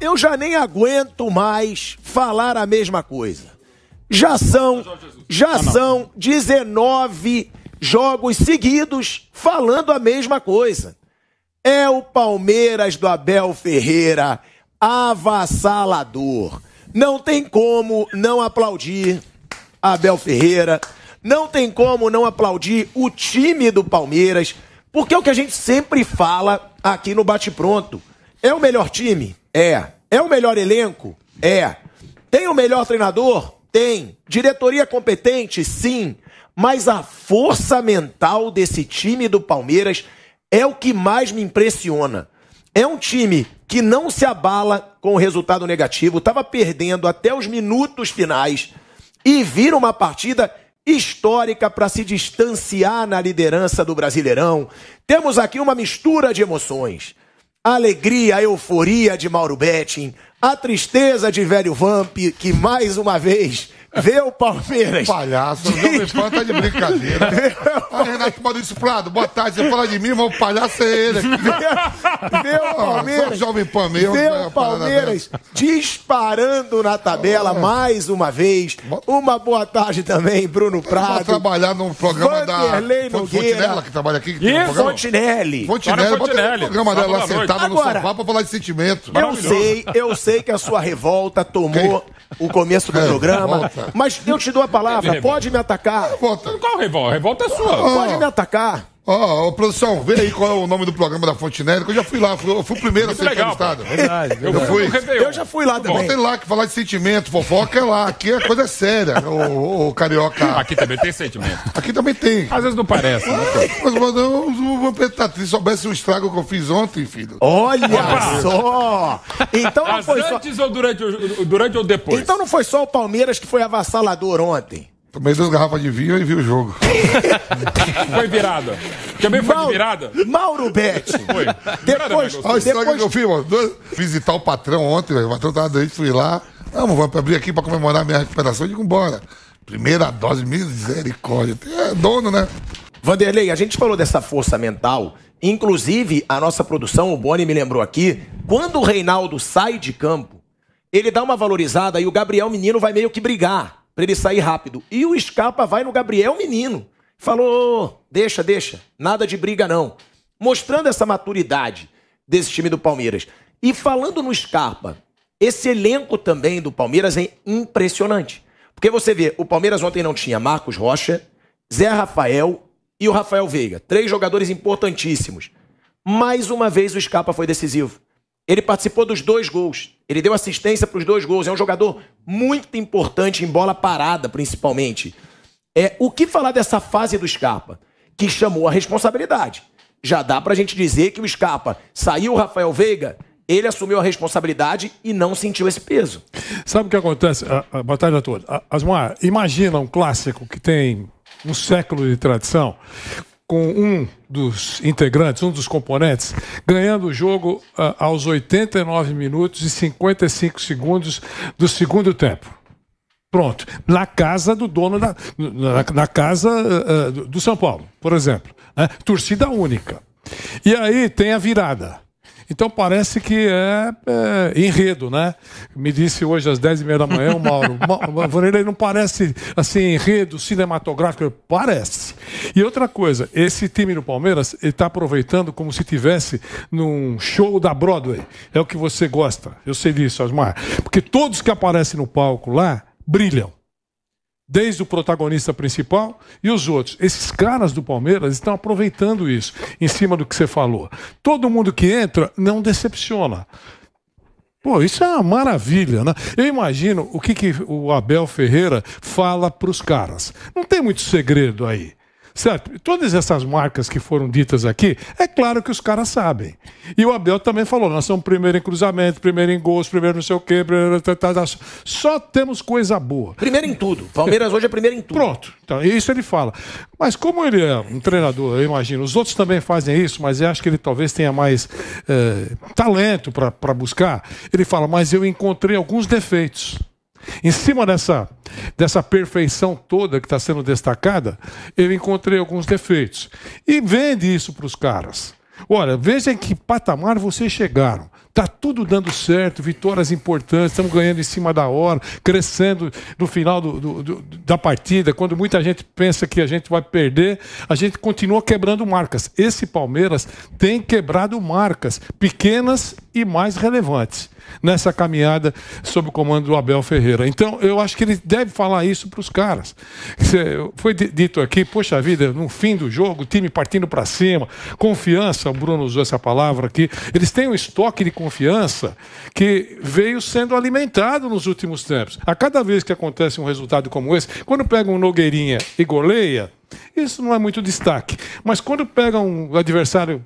Eu já nem aguento mais falar a mesma coisa. Já são, tá, já ah, são 19 jogos seguidos falando a mesma coisa. É o Palmeiras do Abel Ferreira avassalador. Não tem como não aplaudir Abel Ferreira. Não tem como não aplaudir o time do Palmeiras, porque é o que a gente sempre fala aqui no Bate Pronto. É o melhor time? É. É o melhor elenco? É. Tem o melhor treinador? Tem. Diretoria competente? Sim. Mas a força mental desse time do Palmeiras é o que mais me impressiona. É um time que não se abala com o resultado negativo, estava perdendo até os minutos finais e vira uma partida histórica para se distanciar na liderança do Brasileirão. Temos aqui uma mistura de emoções a alegria, a euforia de Mauro Betting, a tristeza de velho Vamp, que mais uma vez Vê o Palmeiras. Palhaço, o Jovem Pan tá de brincadeira. Olha, Renato Maurício Prado, boa tarde. Você fala de mim, mas o palhaço é ele. Vê, vê o Palmeiras. Ah, Jovem Vê né, o Palmeiras disparando na tabela mais uma vez. Uma boa tarde também, Bruno Prado. Vou trabalhar num programa Vanderlei da Fontinella, que trabalha aqui. Que Fontinelli. Fontinelli. Fontinelli. Bota o programa dela sentada no sofá pra falar de sentimento. Eu sei, eu sei sei que a sua revolta tomou o começo do é, programa, mas eu te dou a palavra. Pode me atacar. Qual revolta? A revolta é sua. Ah. Pode me atacar. Ó, oh, produção, vê aí qual é o nome do programa da Fontenelle, que eu já fui lá, fui, eu fui o primeiro Muito a ser legal, entrevistado. Verdade, verdade. Eu, fui. eu já fui lá também. Bota tem lá que falar de sentimento, fofoca é lá, aqui a coisa é séria, o, o, carioca. Aqui também tem sentimento. Aqui também tem. Às vezes não parece, né? Mas, mano, eu, eu, eu, se soubesse o estrago que eu fiz ontem, filho. Olha Opa! só! Então não foi antes só... ou durante, durante ou depois? Então não foi só o Palmeiras que foi avassalador ontem? Tomei duas garrafas de vinho e vi o jogo. foi virada. Também foi Mauro, de virada? Mauro Betti. Foi. Depois, né, olha a história depois... que eu fiz, mano. visitar o patrão ontem, velho. o patrão tava doente, fui lá. Vamos, vamos abrir aqui pra comemorar minha recuperação e digo, bora. Primeira dose, misericórdia. É dono, né? Vanderlei, a gente falou dessa força mental. Inclusive, a nossa produção, o Boni me lembrou aqui, quando o Reinaldo sai de campo, ele dá uma valorizada e o Gabriel Menino vai meio que brigar para ele sair rápido. E o Scarpa vai no Gabriel Menino. Falou: deixa, deixa, nada de briga não. Mostrando essa maturidade desse time do Palmeiras. E falando no Scarpa, esse elenco também do Palmeiras é impressionante. Porque você vê, o Palmeiras ontem não tinha Marcos Rocha, Zé Rafael e o Rafael Veiga. Três jogadores importantíssimos. Mais uma vez o Scarpa foi decisivo. Ele participou dos dois gols. Ele deu assistência para os dois gols. É um jogador muito importante em bola parada, principalmente. É o que falar dessa fase do Scarpa, que chamou a responsabilidade. Já dá para a gente dizer que o Scarpa saiu o Rafael Veiga, ele assumiu a responsabilidade e não sentiu esse peso. Sabe o que acontece? A, a, boa tarde a todos. Asmar, imagina um clássico que tem um século de tradição com um dos integrantes, um dos componentes, ganhando o jogo uh, aos 89 minutos e 55 segundos do segundo tempo. Pronto. Na casa do dono da. Na, na casa uh, do São Paulo, por exemplo. Né? Torcida única. E aí tem a virada. Então parece que é, é enredo, né? Me disse hoje às 10 e meia da manhã o Mauro. Vanderlei não parece assim enredo cinematográfico? Parece. E outra coisa, esse time do Palmeiras está aproveitando como se tivesse num show da Broadway. É o que você gosta. Eu sei disso, Osmar. Porque todos que aparecem no palco lá brilham desde o protagonista principal e os outros. Esses caras do Palmeiras estão aproveitando isso, em cima do que você falou. Todo mundo que entra não decepciona. Pô, isso é uma maravilha, né? Eu imagino o que, que o Abel Ferreira fala para os caras. Não tem muito segredo aí certo? Todas essas marcas que foram ditas aqui, é claro que os caras sabem. E o Abel também falou: nós somos primeiro em cruzamento, primeiro em gols, primeiro não sei o quê, tá, tá, tá. só temos coisa boa. Primeiro em tudo. Palmeiras hoje é primeiro em tudo. Pronto. Então, isso ele fala. Mas como ele é um treinador, eu imagino, os outros também fazem isso, mas eu acho que ele talvez tenha mais é, talento para buscar. Ele fala, mas eu encontrei alguns defeitos. Em cima dessa, dessa perfeição toda que está sendo destacada, eu encontrei alguns defeitos. E vende isso para os caras. Olha, veja em que patamar vocês chegaram. Tá tudo dando certo, vitórias importantes, estamos ganhando em cima da hora, crescendo no final do, do, do, da partida. Quando muita gente pensa que a gente vai perder, a gente continua quebrando marcas. Esse Palmeiras tem quebrado marcas pequenas e mais relevantes nessa caminhada sob o comando do Abel Ferreira. Então, eu acho que ele deve falar isso para os caras. Foi dito aqui, poxa vida, no fim do jogo, o time partindo para cima, confiança, o Bruno usou essa palavra aqui. Eles têm um estoque de confiança que veio sendo alimentado nos últimos tempos. A cada vez que acontece um resultado como esse, quando pega um Nogueirinha e goleia, isso não é muito destaque. Mas quando pega um adversário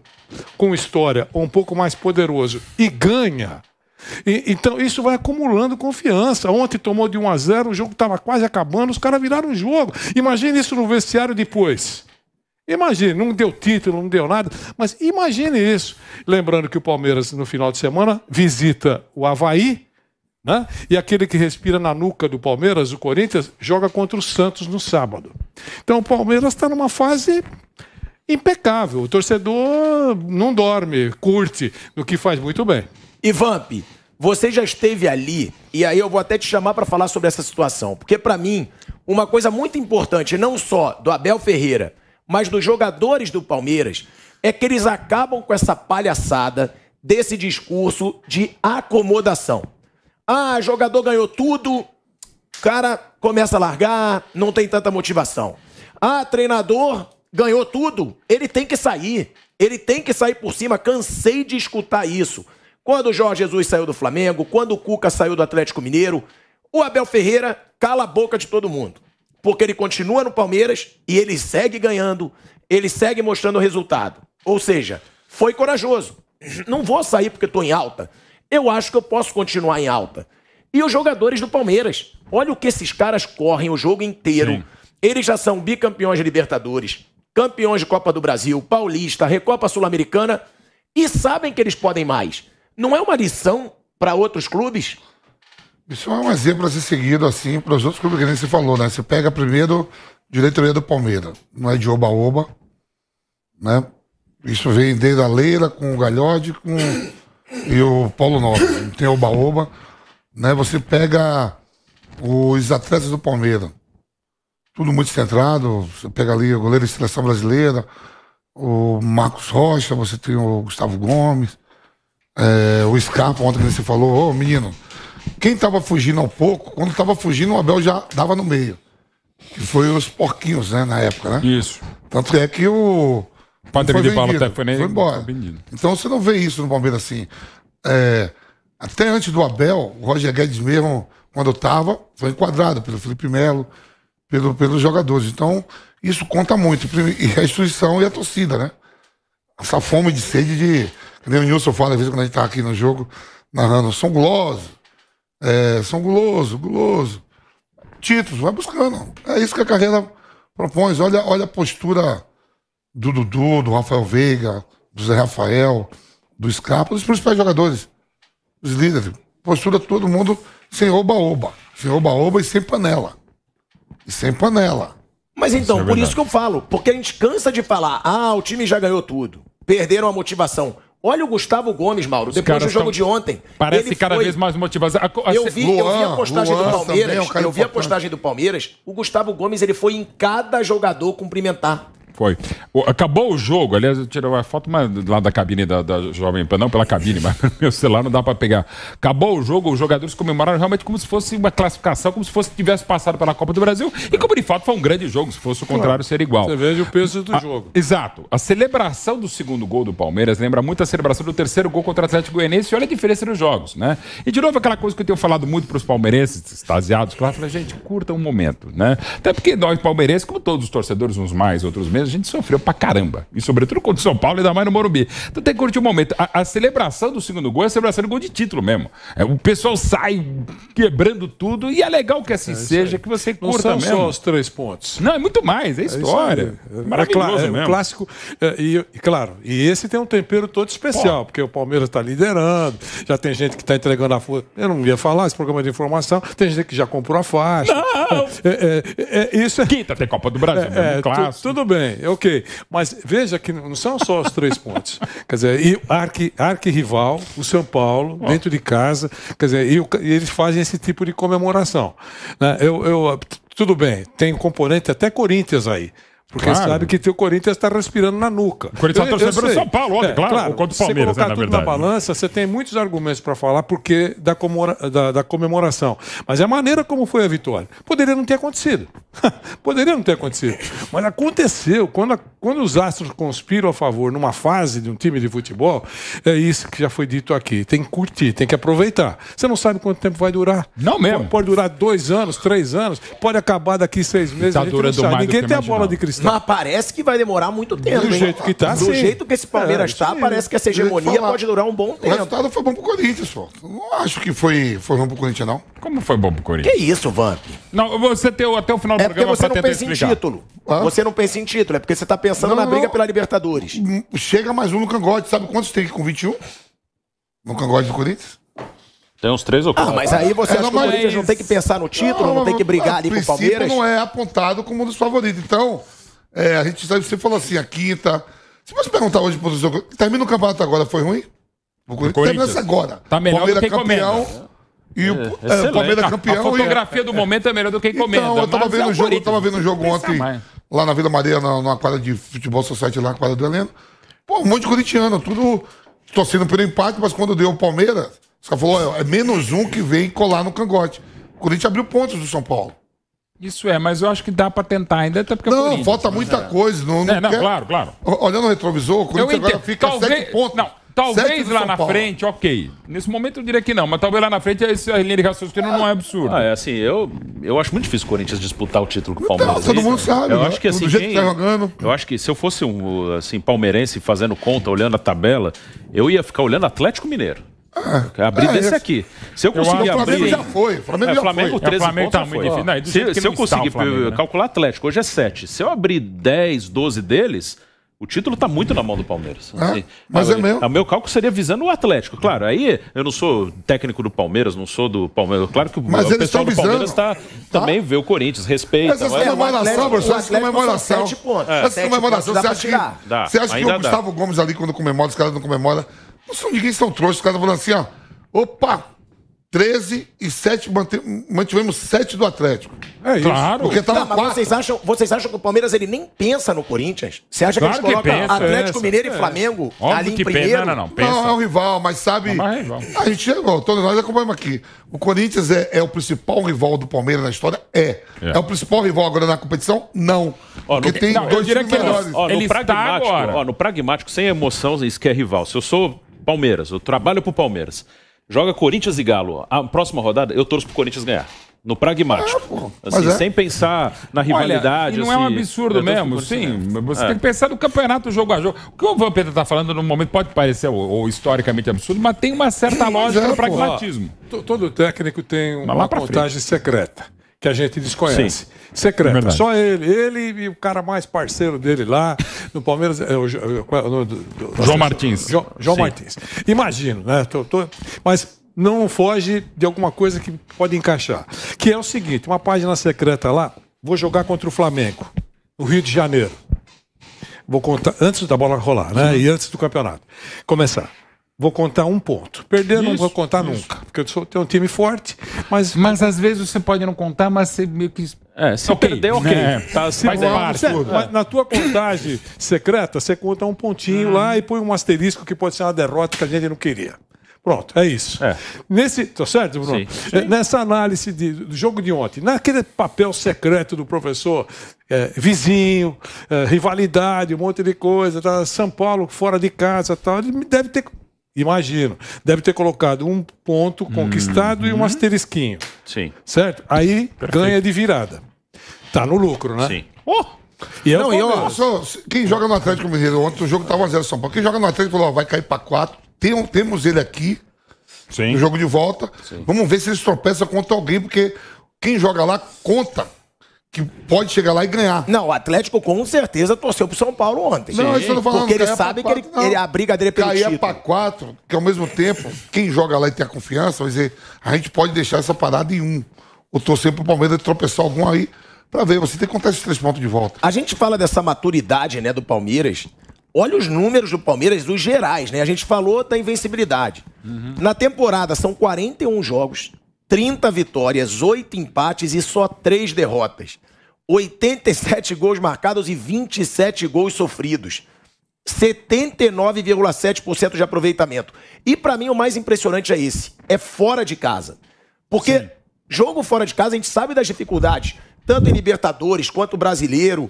com história ou um pouco mais poderoso e ganha, e, então isso vai acumulando confiança. Ontem tomou de 1 a 0, o jogo estava quase acabando, os caras viraram o jogo. imagine isso no vestiário depois. Imagine, não deu título, não deu nada, mas imagine isso. Lembrando que o Palmeiras, no final de semana, visita o Havaí né? E aquele que respira na nuca do Palmeiras, o Corinthians, joga contra o Santos no sábado. Então o Palmeiras está numa fase impecável. O torcedor não dorme, curte, o que faz muito bem. E Vamp, você já esteve ali, e aí eu vou até te chamar para falar sobre essa situação, porque para mim, uma coisa muito importante, não só do Abel Ferreira, mas dos jogadores do Palmeiras, é que eles acabam com essa palhaçada desse discurso de acomodação. Ah, jogador ganhou tudo, cara começa a largar, não tem tanta motivação. Ah, treinador ganhou tudo, ele tem que sair. Ele tem que sair por cima, cansei de escutar isso. Quando o Jorge Jesus saiu do Flamengo, quando o Cuca saiu do Atlético Mineiro, o Abel Ferreira cala a boca de todo mundo. Porque ele continua no Palmeiras e ele segue ganhando, ele segue mostrando o resultado. Ou seja, foi corajoso. Não vou sair porque estou em alta eu acho que eu posso continuar em alta. E os jogadores do Palmeiras. Olha o que esses caras correm o jogo inteiro. Sim. Eles já são bicampeões de Libertadores, campeões de Copa do Brasil, Paulista, Recopa Sul-Americana e sabem que eles podem mais. Não é uma lição para outros clubes? Isso é um exemplo a ser seguido, assim, para os outros clubes que nem se falou, né? Você pega primeiro diretoria do Palmeiras, não é de oba-oba, né? Isso vem desde a Leila, com o Galhode, com e o Paulo Norte. Tem o Baoba. Né? Você pega os atletas do Palmeiras. Tudo muito centrado. Você pega ali o goleiro da seleção brasileira, o Marcos Rocha, você tem o Gustavo Gomes, é, o Scarpa, ontem que você falou, ô menino, quem tava fugindo um pouco, quando tava fugindo, o Abel já dava no meio. Que foi os porquinhos, né, na época, né? Isso. Tanto é que o, Patrick de Paulo até foi nem foi embora. Então você não vê isso no Palmeiras assim. É, até antes do Abel, o Roger Guedes mesmo, quando eu estava, foi enquadrado pelo Felipe Melo, pelo, pelos jogadores. Então, isso conta muito. E a instituição e a torcida, né? Essa fome de sede de. Que nem o Nilson fala, às vezes, quando a gente tá aqui no jogo, narrando, são guloso, É, são guloso, guloso. Títulos, vai buscando. É isso que a carreira propõe. Olha, olha a postura do Dudu, do Rafael Veiga, do Zé Rafael, do Scarpa, dos principais jogadores, os líderes. Postura todo mundo sem oba-oba. Sem oba-oba e sem panela. E sem panela. Mas então, isso é por isso que eu falo, porque a gente cansa de falar, ah, o time já ganhou tudo, perderam a motivação. Olha o Gustavo Gomes, Mauro, depois do jogo tão... de ontem. Parece ele cada foi... vez mais motivado. A... Eu, vi, Luan, eu vi a postagem Luan, do Palmeiras. Também, é eu vi a postagem do Palmeiras. O Gustavo Gomes ele foi em cada jogador cumprimentar. Foi. acabou o jogo, aliás, eu tirei uma foto mas, lá da cabine da, da Jovem Pan, não pela cabine, mas meu celular não dá para pegar. Acabou o jogo, os jogadores comemoraram realmente como se fosse uma classificação, como se fosse tivesse passado pela Copa do Brasil, e como de fato foi um grande jogo, se fosse o contrário, seria igual. Você veja o peso do a, jogo. Exato. A celebração do segundo gol do Palmeiras lembra muito a celebração do terceiro gol contra o Atlético Goianiense, e olha a diferença nos jogos, né? E de novo aquela coisa que eu tenho falado muito para os palmeirenses, extasiados, claro, falam, gente, curta um momento, né? Até porque nós palmeirenses, como todos os torcedores, uns mais, outros menos, a gente sofreu pra caramba. E sobretudo contra o São Paulo, ainda mais no Morumbi. Então tem que curtir o um momento. A, a, celebração do segundo gol é a celebração do gol de título mesmo. É, o pessoal sai quebrando tudo e é legal que assim é seja, que você curta Não são mesmo. só os três pontos. Não, é muito mais, é, é história. É Maravilhoso é, mesmo. clássico, é, e, claro, e esse tem um tempero todo especial, Pô. porque o Palmeiras está liderando, já tem gente que está entregando a força. Eu não ia falar, esse programa de informação, tem gente que já comprou a faixa. Não! É, isso Quinta tem Copa do Brasil, é, né? clássico. Tudo bem, bem, ok. Mas veja que não são só os três pontos. quer dizer, e arque, Rival, o São Paulo, oh. dentro de casa, quer dizer, e, e, eles fazem esse tipo de comemoração. Né? Eu, eu, tudo bem, tem componente até Corinthians aí. Porque claro. sabe que o Corinthians está respirando na nuca. O Corinthians está então, torcendo pelo São Paulo, óbvio, é, claro, claro, contra o Palmeiras, você colocar na tudo verdade. na balança, você tem muitos argumentos para falar porque da, comora, da, da, comemoração. Mas é a maneira como foi a vitória. Poderia não ter acontecido. Poderia não ter acontecido. Mas aconteceu. Quando, a, quando os astros conspiram a favor numa fase de um time de futebol, é isso que já foi dito aqui. Tem que curtir, tem que aproveitar. Você não sabe quanto tempo vai durar. Não mesmo. Pode, pode durar dois anos, três anos, pode acabar daqui seis meses. Tá durando mais Ninguém tem a bola de cristal. Mas não, parece que vai demorar muito tempo. Do hein? jeito que tá, Do sim. jeito que esse Palmeiras está, é, tá, parece que essa hegemonia pode durar um bom tempo. O resultado foi bom pro Corinthians, pô. Não acho que foi, foi bom pro Corinthians, não. Como foi bom pro Corinthians? Que isso, Vamp? Não, você tem até o final do é programa você não pensa em título. Hã? Você não pensa em título, é porque você tá pensando não, na briga não. pela Libertadores. Hum, chega mais um no cangote, sabe quantos tem com 21? No cangote do Corinthians? Tem uns três ou ah, quatro. Ah, mas aí você é, acha não, que o Corinthians não tem que pensar no título, não, não tem que brigar ali com o Palmeiras? não é apontado como um dos favoritos. Então, é, a gente sabe, você falou assim, a quinta. Se você perguntar hoje pro jogo, termina o campeonato agora, foi ruim? O Corinthians termina essa agora. Tá melhor Palmeiras do que campeão. E o, é, o é, Palmeiras campeão. A é- fotografia e... do momento é melhor do que encomenda. Então, eu tava é vendo o jogo, eu tava vendo o jogo ontem, lá na Vila Maria, na, numa quadra de futebol society, lá na quadra do Heleno. Pô, um monte de corintiano, tudo torcendo pelo empate, mas quando deu o Palmeiras, os falou é menos um que vem colar no cangote. O Corinthians abriu pontos do São Paulo. Isso é, mas eu acho que dá para tentar ainda, até porque é Não, falta né? muita é. coisa. Não, não, é, não quer... claro, claro. Olhando o retrovisor, o Corinthians agora fica talvez, sete pontos. Não, talvez lá na frente, ok. Nesse momento eu diria que não, mas talvez lá na frente esse linha de raciocínio ah. não é absurdo. Ah, é assim, eu, eu acho muito difícil o Corinthians disputar o título com o então, Palmeiras. Então, todo mundo né? sabe. Eu né? acho que assim, Do jeito quem, que tá jogando. Eu acho que se eu fosse um assim, palmeirense fazendo conta, olhando a tabela, eu ia ficar olhando Atlético Mineiro. É, abrir é desse esse. aqui. Se eu conseguir eu, abrir. O Flamengo já foi. O Flamengo, é, já Flamengo foi. 13 é, o Flamengo tá muito difícil. Não, é se, se eu conseguir Flamengo, né? calcular Atlético, hoje é 7. Se eu abrir 10, 12 deles, o título tá muito na mão do Palmeiras. É, mas é mesmo. O meu cálculo seria visando o Atlético. Claro, aí eu não sou técnico do Palmeiras, não sou do Palmeiras. Claro que o, mas o pessoal do Palmeiras tá, tá? também vê o Corinthians, respeita. Mas essa é comemoração, professor, essa é comemoração. Essa é comemoração, você acha você acha que o Gustavo Gomes ali, quando comemora, os caras não comemoram, não são ninguém, são trouxas. Os caras falando assim, ó. Opa, 13 e 7, mantivemos 7 do Atlético. É isso. Claro. Porque tava tá, mas vocês acham, vocês acham que o Palmeiras ele nem pensa no Corinthians? Você acha claro que eles colocam que pensa, Atlético pensa, é, Mineiro e é. Flamengo Óbvio ali em primeiro? Não, não, não, não, é um rival, mas sabe... Não, mas é rival. A gente chegou, é, todos nós acompanhamos aqui. O Corinthians é, é, o principal rival do Palmeiras na história? É. É, é o principal rival agora na competição? Não. Ó, porque no, tem não, dois times melhores. Ó, no, ele pragmático, agora. Ó, no pragmático, sem emoção, isso que é rival. Se eu sou Palmeiras, eu trabalho pro Palmeiras. Joga Corinthians e Galo. A próxima rodada, eu torço pro Corinthians ganhar. No pragmático. É, assim, é. Sem pensar na rivalidade. Olha, não assim, é um assim, absurdo mesmo, sim. Você é. tem que pensar no campeonato jogo a jogo. O que o Vampeta está falando no momento pode parecer ou, ou, historicamente absurdo, mas tem uma certa lógica no é, pragmatismo. Todo técnico tem uma contagem secreta que a gente desconhece. Sim. Secreto. É só ele. Ele e o cara mais parceiro dele lá no Palmeiras. É, o, é o, é do, João Martins. João Martins. Imagino, né? Tô, tô, mas não foge de alguma coisa que pode encaixar. Que é o seguinte: uma página secreta lá, vou jogar contra o Flamengo, no Rio de Janeiro. Vou contar antes da bola rolar, né? Sim. E antes do campeonato começar. Vou contar um ponto. Perder isso, não vou contar isso. nunca, porque eu sou, tenho um time forte. Mas, mas às vezes você pode não contar, mas você meio que. É, se okay. perdeu, né? ok. É, tá, se faz parte. É. Mas na tua contagem secreta, você conta um pontinho ah. lá e põe um asterisco que pode ser uma derrota que a gente não queria. Pronto, é isso. É. Nesse, tá certo, Bruno? Sim, sim. É, nessa análise de, do jogo de ontem, naquele papel secreto do professor, é, vizinho, é, rivalidade, um monte de coisa, tá, São Paulo fora de casa, tal, ele deve ter Imagino. Deve ter colocado um ponto conquistado hum, e um uhum. asterisquinho. Sim. Certo? Aí Perfeito. ganha de virada. Tá no lucro, né? Sim. Oh! E é não, eu, só, quem joga no Atlético Mineiro, ontem o jogo tava 0 São Paulo. Quem joga no Atlético falou, vai cair para 4. Tem, temos ele aqui. Sim. No jogo de volta. Sim. Vamos ver se ele tropeça contra alguém, porque quem joga lá conta que pode chegar lá e ganhar. Não, o Atlético com certeza torceu pro São Paulo ontem. Não, isso eu não falando. Porque ele sabe que ele, ele, é a briga dele é pelo Caía é título. pra quatro, que ao mesmo tempo, quem joga lá e tem a confiança, vai dizer, a gente pode deixar essa parada em um. Ou torcer pro Palmeiras tropeçar algum aí, pra ver, você tem que contar esses três pontos de volta. A gente fala dessa maturidade, né, do Palmeiras. Olha os números do Palmeiras, os gerais, né? A gente falou da invencibilidade. Uhum. Na temporada, são 41 jogos, 30 vitórias, 8 empates e só 3 derrotas. 87 gols marcados e 27 gols sofridos. 79,7% de aproveitamento. E para mim o mais impressionante é esse: é fora de casa. Porque Sim. jogo fora de casa a gente sabe das dificuldades, tanto em Libertadores quanto Brasileiro.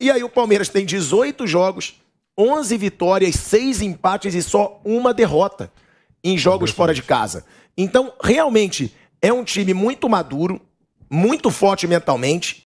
E aí o Palmeiras tem 18 jogos, 11 vitórias, 6 empates e só uma derrota em jogos fora de casa. Então, realmente, é um time muito maduro, muito forte mentalmente